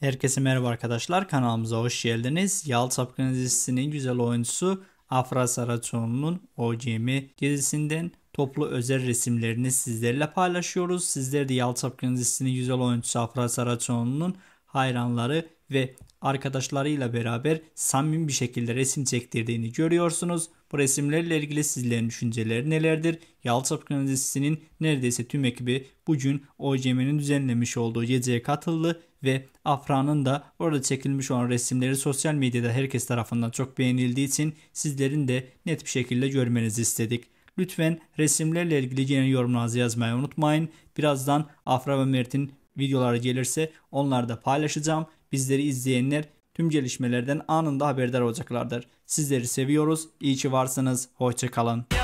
Herkese merhaba arkadaşlar kanalımıza hoş geldiniz. Yal Sapkın dizisinin güzel oyuncusu Afra Saraçoğlu'nun OGM dizisinden toplu özel resimlerini sizlerle paylaşıyoruz. Sizler de Yal Sapkın dizisinin güzel oyuncusu Afra Saraçoğlu'nun hayranları ve arkadaşlarıyla beraber samim bir şekilde resim çektirdiğini görüyorsunuz. Bu resimlerle ilgili sizlerin düşünceleri nelerdir? Yalçın Kınazisi'nin neredeyse tüm ekibi bugün OCM'nin düzenlemiş olduğu geceye katıldı ve Afra'nın da orada çekilmiş olan resimleri sosyal medyada herkes tarafından çok beğenildiği için sizlerin de net bir şekilde görmenizi istedik. Lütfen resimlerle ilgili genel yorumlarınızı yazmayı unutmayın. Birazdan Afra ve Mert'in videoları gelirse onları da paylaşacağım bizleri izleyenler tüm gelişmelerden anında haberdar olacaklardır. Sizleri seviyoruz. İyi ki varsınız. Hoşçakalın.